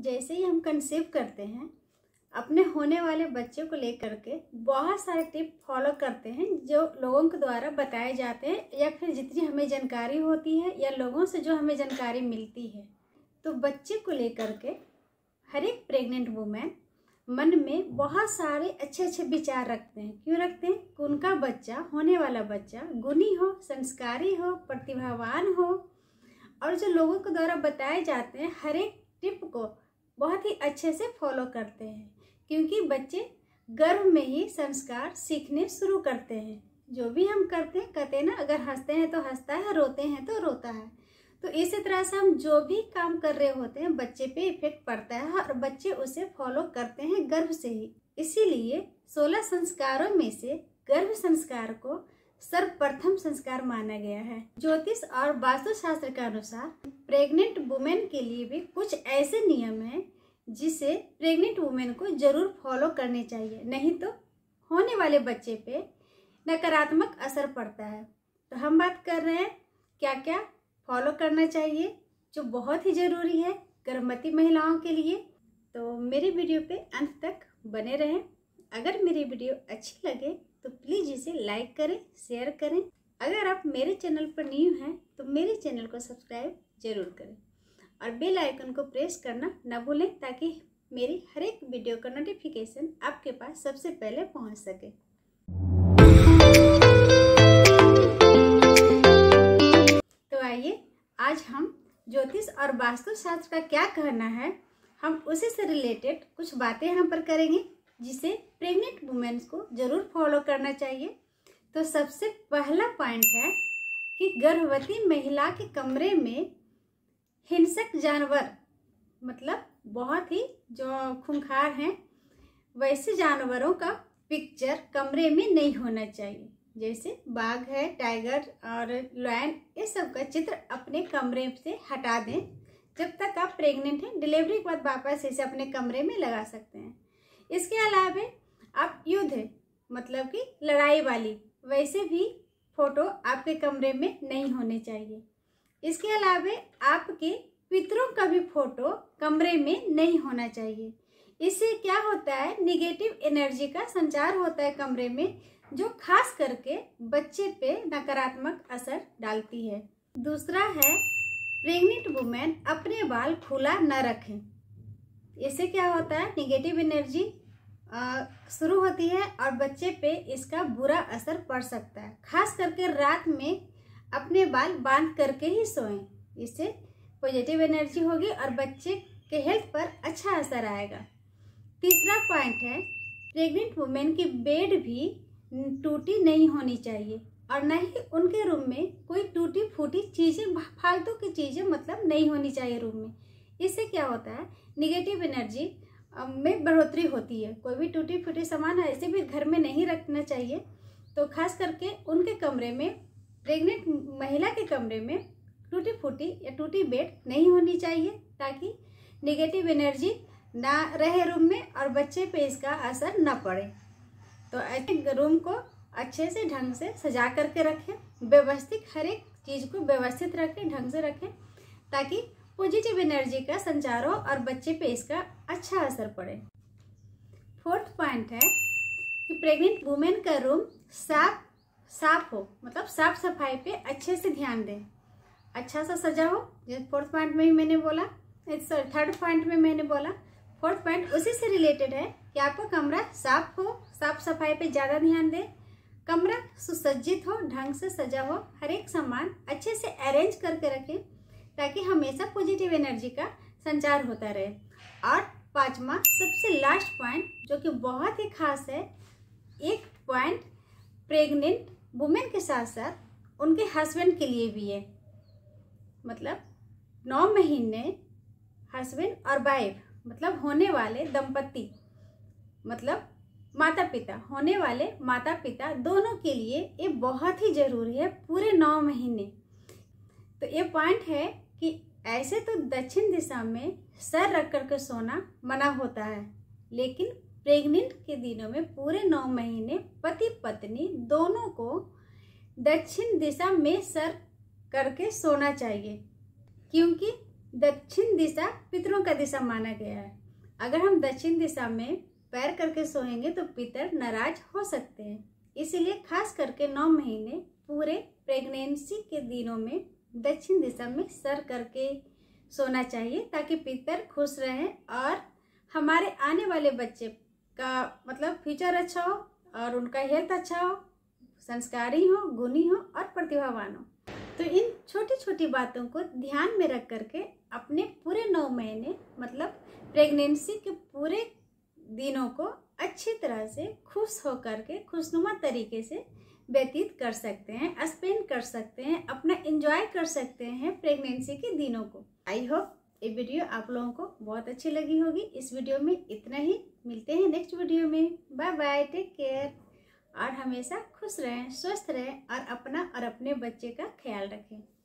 जैसे ही हम कंसीव करते हैं अपने होने वाले बच्चे को लेकर के बहुत सारे टिप फॉलो करते हैं जो लोगों के द्वारा बताए जाते हैं या फिर जितनी हमें जानकारी होती है या लोगों से जो हमें जानकारी मिलती है तो बच्चे को लेकर के हर एक प्रेग्नेंट वूमेन मन में बहुत सारे अच्छे अच्छे विचार रखते हैं क्यों रखते हैं कि उनका बच्चा होने वाला बच्चा गुणी हो संस्कारी हो प्रतिभावान हो और जो लोगों के द्वारा बताए जाते हैं हर एक टिप को बहुत ही अच्छे से फॉलो करते हैं क्योंकि बच्चे गर्भ में ही संस्कार सीखने शुरू करते हैं जो भी हम करते हैं कहते हैं ना अगर हंसते हैं तो हंसता है रोते हैं तो रोता है तो इसी तरह से हम जो भी काम कर रहे होते हैं बच्चे पे इफेक्ट पड़ता है और बच्चे उसे फॉलो करते हैं गर्भ से ही इसीलिए सोलह संस्कारों में से गर्भ संस्कार को सर्वप्रथम संस्कार माना गया है ज्योतिष और वास्तुशास्त्र के अनुसार प्रेग्नेंट वुमेन के लिए भी कुछ ऐसे नियम हैं जिसे प्रेग्नेंट वुमेन को जरूर फॉलो करने चाहिए नहीं तो होने वाले बच्चे पे नकारात्मक असर पड़ता है तो हम बात कर रहे हैं क्या क्या फॉलो करना चाहिए जो बहुत ही ज़रूरी है गर्भवती महिलाओं के लिए तो मेरी वीडियो पे अंत तक बने रहें अगर मेरी वीडियो अच्छी लगे तो प्लीज़ इसे लाइक करें शेयर करें अगर आप मेरे चैनल पर न्यू हैं तो मेरे चैनल को सब्सक्राइब जरूर करें और बेल आइकन को प्रेस करना न भूलें ताकि मेरी हर एक वीडियो का नोटिफिकेशन आपके पास सबसे पहले पहुंच सके तो आइए आज हम ज्योतिष और वास्तुशास्त्र का क्या कहना है हम उसी से रिलेटेड कुछ बातें यहाँ पर करेंगे जिसे प्रेग्नेंट वुमेन्स को जरूर फॉलो करना चाहिए तो सबसे पहला पॉइंट है कि गर्भवती महिला के कमरे में हिंसक जानवर मतलब बहुत ही जो खूंखार हैं वैसे जानवरों का पिक्चर कमरे में नहीं होना चाहिए जैसे बाघ है टाइगर और लॉयन ये सब का चित्र अपने कमरे से हटा दें जब तक आप प्रेग्नेंट हैं डिलीवरी के बाद वापस इसे अपने कमरे में लगा सकते हैं इसके अलावा आप युद्ध मतलब कि लड़ाई वाली वैसे भी फोटो आपके कमरे में नहीं होने चाहिए इसके अलावा आपके पितरों का भी फोटो कमरे में नहीं होना चाहिए इससे क्या होता है निगेटिव एनर्जी का संचार होता है कमरे में जो खास करके बच्चे पे नकारात्मक असर डालती है दूसरा है प्रेग्नेंट वुमेन अपने बाल खुला न रखें इससे क्या होता है निगेटिव एनर्जी शुरू होती है और बच्चे पे इसका बुरा असर पड़ सकता है खास करके रात में अपने बाल बांध करके ही सोएं इससे पॉजिटिव एनर्जी होगी और बच्चे के हेल्थ पर अच्छा असर आएगा तीसरा पॉइंट है प्रेग्नेंट वुमेन की बेड भी टूटी नहीं होनी चाहिए और न ही उनके रूम में कोई टूटी फूटी चीज़ें फालतू की चीज़ें मतलब नहीं होनी चाहिए रूम में इससे क्या होता है निगेटिव एनर्जी में बढ़ोतरी होती है कोई भी टूटी फूटी सामान ऐसे भी घर में नहीं रखना चाहिए तो खास करके उनके कमरे में प्रेग्नेंट महिला के कमरे में टूटी फूटी या टूटी बेड नहीं होनी चाहिए ताकि निगेटिव एनर्जी ना रहे रूम में और बच्चे पे इसका असर ना पड़े तो ऐसे रूम को अच्छे से ढंग से सजा करके रखें व्यवस्थित हर एक चीज़ को व्यवस्थित रखें ढंग से रखें ताकि पॉजिटिव एनर्जी का संचार हो और बच्चे पे इसका अच्छा असर पड़े फोर्थ पॉइंट है कि प्रेग्नेंट वुमेन का रूम साफ साफ हो मतलब साफ सफाई पे अच्छे से ध्यान दें अच्छा सा सजा हो जैसे फोर्थ पॉइंट में ही मैंने बोला सॉरी थर्ड पॉइंट में मैंने बोला फोर्थ पॉइंट उसी से रिलेटेड है कि आपका कमरा साफ हो साफ सफाई पे ज़्यादा ध्यान दें कमरा सुसज्जित हो ढंग से सजा हो हर एक सामान अच्छे से अरेंज करके रखें ताकि हमेशा पॉजिटिव एनर्जी का संचार होता रहे और पाँचवा सबसे लास्ट पॉइंट जो कि बहुत ही खास है एक पॉइंट प्रेग्नेंट वुमेन के साथ साथ उनके हस्बैंड के लिए भी है मतलब नौ महीने हस्बैंड और वाइफ मतलब होने वाले दंपति मतलब माता पिता होने वाले माता पिता दोनों के लिए ये बहुत ही ज़रूरी है पूरे नौ महीने तो ये पॉइंट है कि ऐसे तो दक्षिण दिशा में सर रख कर के सोना मना होता है लेकिन प्रेग्नेंट के दिनों में पूरे नौ महीने पति पत्नी दोनों को दक्षिण दिशा में सर करके सोना चाहिए क्योंकि दक्षिण दिशा पितरों का दिशा माना गया है अगर हम दक्षिण दिशा में पैर करके सोएंगे तो पितर नाराज हो सकते हैं इसलिए खास करके नौ महीने पूरे प्रेगनेंसी के दिनों में दक्षिण दिशा में सर करके सोना चाहिए ताकि पितर खुश रहें और हमारे आने वाले बच्चे का मतलब फ्यूचर अच्छा हो और उनका हेल्थ अच्छा हो संस्कारी हो गुणी हो और प्रतिभावान हो तो इन छोटी छोटी बातों को ध्यान में रख करके अपने पूरे नौ महीने मतलब प्रेगनेंसी के पूरे दिनों को अच्छी तरह से खुश होकर के खुशनुमा तरीके से व्यतीत कर सकते हैं स्पेंड कर सकते हैं अपना इंजॉय कर सकते हैं प्रेगनेंसी के दिनों को आई होप ये वीडियो आप लोगों को बहुत अच्छी लगी होगी इस वीडियो में इतना ही मिलते हैं नेक्स्ट वीडियो में बाय बाय टेक केयर और हमेशा खुश रहें स्वस्थ रहें और अपना और अपने बच्चे का ख्याल रखें